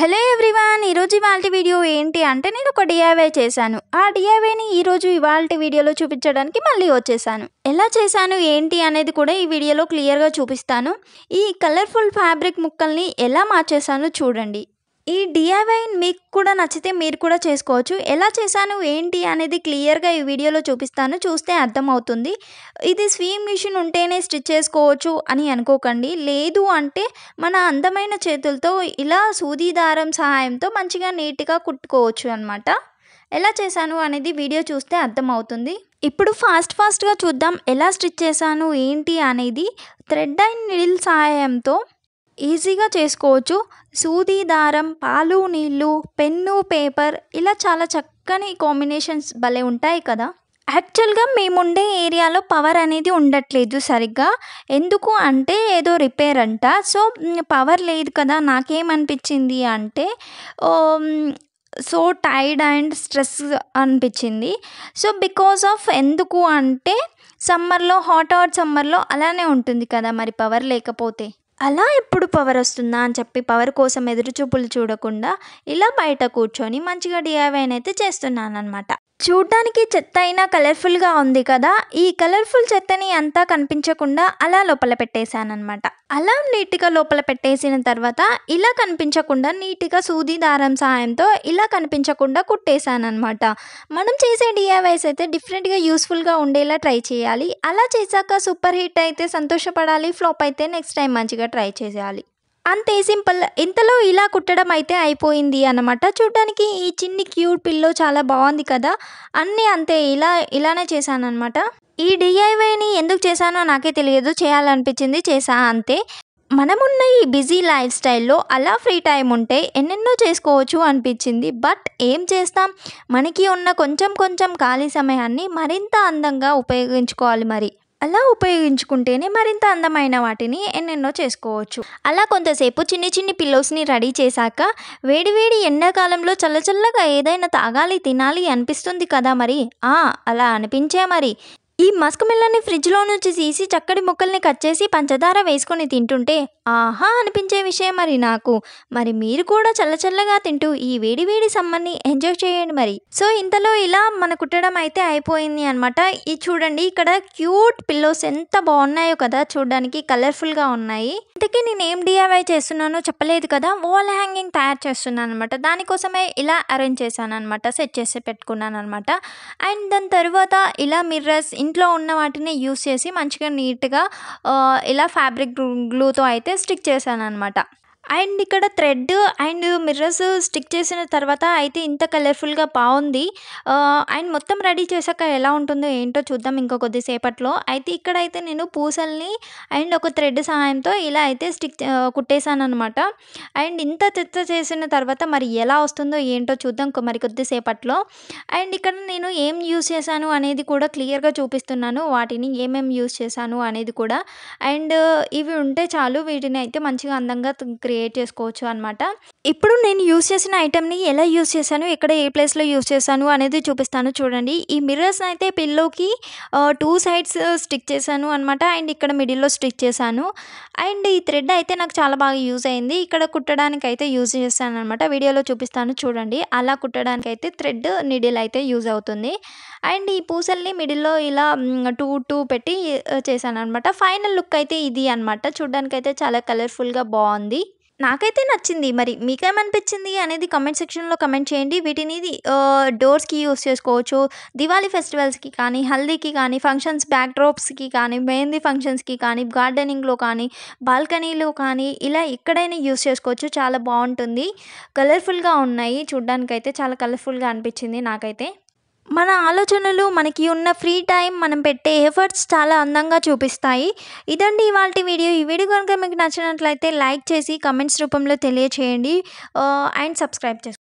hello everyone ఈరోజు ఇవాళ video ఏంటి అంటే నేను ఒక డిఐవై చేశాను ఆ డిఐవైని ఈరోజు ఇవాళ వీడియోలో చూపించడానికి మళ్ళీ వచ్చేసాను ఎలా చేశాను ఏంటి అనేది కూడా ఈ వీడియోలో క్లియర్గా చూపిస్తాను ఈ కలర్ఫుల్ ఫ్యాబ్రిక్ ముక్కల్ని ఎలా మార్చేసానో చూడండి ఈ డిఐవై మీకు కూడా నచ్చితే మీరు కూడా చేసుకోవచ్చు ఎలా చేశాను ఏంటి అనేది క్లియర్గా ఈ వీడియోలో చూపిస్తాను చూస్తే అర్థమవుతుంది ఇది స్వీమ్ మిషన్ ఉంటేనే స్టిచ్ చేసుకోవచ్చు అని అనుకోకండి లేదు అంటే మన అందమైన చేతులతో ఇలా సూదీదారం సహాయంతో మంచిగా నీట్గా కుట్టుకోవచ్చు అనమాట ఎలా చేశాను అనేది వీడియో చూస్తే అర్థమవుతుంది ఇప్పుడు ఫాస్ట్ ఫాస్ట్గా చూద్దాం ఎలా స్టిచ్ చేశాను ఏంటి అనేది థ్రెడ్ అండ్ నిడిల్ సహాయంతో ఈజీగా చేసుకోవచ్చు సూది దారం పాలు నీళ్ళు పెన్ను పేపర్ ఇలా చాలా చక్కని కాంబినేషన్స్ భలే ఉంటాయి కదా యాక్చువల్గా మేముండే ఏరియాలో పవర్ అనేది ఉండట్లేదు సరిగ్గా ఎందుకు అంటే ఏదో రిపేర్ అంట సో పవర్ లేదు కదా నాకేమనిపించింది అంటే సో టైర్డ్ అండ్ స్ట్రెస్ అనిపించింది సో బికాస్ ఆఫ్ ఎందుకు అంటే సమ్మర్లో హాట్ హాట్ సమ్మర్లో అలానే ఉంటుంది కదా మరి పవర్ లేకపోతే అలా ఎప్పుడు పవర్ వస్తుందా అని చెప్పి పవర్ కోసం ఎదురుచూపులు చూడకుండా ఇలా బయట కూర్చొని మంచిగా డిఐవైన్ అయితే చేస్తున్నాను అనమాట చూడ్డానికి చెత్త అయినా కలర్ఫుల్గా ఉంది కదా ఈ కలర్ఫుల్ చెత్తని అంతా కనిపించకుండా అలా లోపల పెట్టేశానమాట అలా నీట్గా లోపల పెట్టేసిన తర్వాత ఇలా కనిపించకుండా నీట్గా సూది దారం సహాయంతో ఇలా కనిపించకుండా కుట్టేశానమాట మనం చేసే డిఐవైస్ అయితే డిఫరెంట్గా యూస్ఫుల్గా ఉండేలా ట్రై చేయాలి అలా చేశాక సూపర్ హిట్ అయితే సంతోషపడాలి ఫ్లాప్ అయితే నెక్స్ట్ టైం మంచిగా ట్రై చేయాలి అంతే సింపుల్ ఇంతలో ఇలా కుట్టడం అయితే అయిపోయింది అనమాట చూడడానికి ఈ చిన్ని క్యూట్ పిల్లో చాలా బాగుంది కదా అన్నీ అంతే ఇలా ఇలానే చేశాను అనమాట ఈ డిఐవైని ఎందుకు చేశానో నాకే తెలియదు చేయాలనిపించింది చేసా అంతే మనమున్న ఈ బిజీ లైఫ్ స్టైల్లో అలా ఫ్రీ టైం ఉంటే ఎన్నెన్నో చేసుకోవచ్చు అనిపించింది బట్ ఏం చేస్తాం మనకి ఉన్న కొంచెం కొంచెం ఖాళీ సమయాన్ని మరింత అందంగా ఉపయోగించుకోవాలి మరి అలా ఉపయోగించుకుంటేనే మరింత అందమైన వాటిని ఎన్నెన్నో చేసుకోవచ్చు అలా కొంతసేపు చిన్ని చిన్ని పిల్లోస్ని రెడీ చేశాక వేడివేడి ఎండాకాలంలో చల్లచల్లగా ఏదైనా తాగాలి తినాలి అనిపిస్తుంది కదా మరి అలా అనిపించే మరి ఈ మస్క్ మిల్లర్ని ఫ్రిడ్జ్లో నుంచి తీసి చక్కటి ముక్కల్ని కట్ చేసి పంచదార వేసుకొని తింటుంటే ఆహా అనిపించే విషయం మరి నాకు మరి మీరు కూడా చల్లచల్లగా తింటూ ఈ వేడి వేడి సమ్మర్ని ఎంజాయ్ చేయండి మరి సో ఇంతలో ఇలా మన కుట్టడం అయితే అయిపోయింది అనమాట ఇది చూడండి ఇక్కడ క్యూట్ పిల్లోస్ ఎంత బాగున్నాయో కదా చూడడానికి కలర్ఫుల్గా ఉన్నాయి అందుకే నేను ఏం డిఐవై చేస్తున్నానో చెప్పలేదు కదా వాల్ హ్యాంగింగ్ తయారు చేస్తున్నాను అనమాట దానికోసమే ఇలా అరేంజ్ చేశాను అనమాట సెట్ చేసి పెట్టుకున్నాను అనమాట అండ్ దాని తర్వాత ఇలా మిర్రర్స్ ఇన్ ఇంట్లో ఉన్న వాటిని యూస్ చేసి మంచిగా నీట్గా ఇలా ఫ్యాబ్రిక్ గ్లూతో అయితే స్టిక్ చేశాను అనమాట అండ్ ఇక్కడ థ్రెడ్ అండ్ మిర్రర్స్ స్టిక్ చేసిన తర్వాత అయితే ఇంత కలర్ఫుల్గా బాగుంది అండ్ మొత్తం రెడీ చేశాక ఎలా ఉంటుందో ఏంటో చూద్దాం ఇంకో కొద్దిసేపట్లో అయితే ఇక్కడ అయితే నేను పూసల్ని అండ్ ఒక థ్రెడ్ సహాయంతో ఇలా అయితే స్టిక్ కుట్టేశాను అనమాట అండ్ ఇంత చెత్త చేసిన తర్వాత మరి ఎలా వస్తుందో ఏంటో చూద్దాం మరి కొద్దిసేపట్లో అండ్ ఇక్కడ నేను ఏం యూస్ చేశాను అనేది కూడా క్లియర్గా చూపిస్తున్నాను వాటిని ఏమేమి యూస్ చేశాను అనేది కూడా అండ్ ఇవి ఉంటే చాలు వీటిని అయితే మంచిగా అందంగా క్రియేట్ క్రియేట్ చేసుకోవచ్చు అనమాట ఇప్పుడు నేను యూస్ చేసిన ఐటెంని ఎలా యూస్ చేశాను ఎక్కడ ఏ ప్లేస్లో యూస్ చేశాను అనేది చూపిస్తాను చూడండి ఈ మిర్రర్స్ అయితే పిల్లోకి టూ సైడ్స్ స్టిక్ చేశాను అనమాట అండ్ ఇక్కడ మిడిల్లో స్టిక్ చేశాను అండ్ ఈ థ్రెడ్ అయితే నాకు చాలా బాగా యూజ్ అయింది ఇక్కడ కుట్టడానికి అయితే యూజ్ చేశాను అనమాట వీడియోలో చూపిస్తాను చూడండి అలా కుట్టడానికి అయితే థ్రెడ్ నిడిల్ అయితే యూజ్ అవుతుంది అండ్ ఈ పూసల్ని మిడిల్లో ఇలా టూ టూ పెట్టి చేశాను అనమాట ఫైనల్ లుక్ అయితే ఇది అనమాట చూడడానికి అయితే చాలా కలర్ఫుల్గా బాగుంది నాకైతే నచ్చింది మరి మీకేమనిపించింది అనేది కమెంట్ సెక్షన్లో కమెంట్ చేయండి వీటిని డోర్స్కి యూస్ చేసుకోవచ్చు దివాళీ ఫెస్టివల్స్కి కానీ హల్దీకి కానీ ఫంక్షన్స్ బ్యాక్ కానీ మెహందీ ఫంక్షన్స్కి కానీ గార్డెనింగ్లో కానీ బాల్కనీలో కానీ ఇలా ఎక్కడైనా యూస్ చేసుకోవచ్చు చాలా బాగుంటుంది కలర్ఫుల్గా ఉన్నాయి చూడ్డానికైతే చాలా కలర్ఫుల్గా అనిపించింది నాకైతే మన ఆలోచనలు మనకి ఉన్న ఫ్రీ టైం మనం పెట్టే ఎఫర్ట్స్ చాలా అందంగా చూపిస్తాయి ఇదండి ఇవాళ వీడియో ఈ వీడియో కనుక మీకు నచ్చినట్లయితే లైక్ చేసి కమెంట్స్ రూపంలో తెలియచేయండి అండ్ సబ్స్క్రైబ్ చేసుకోండి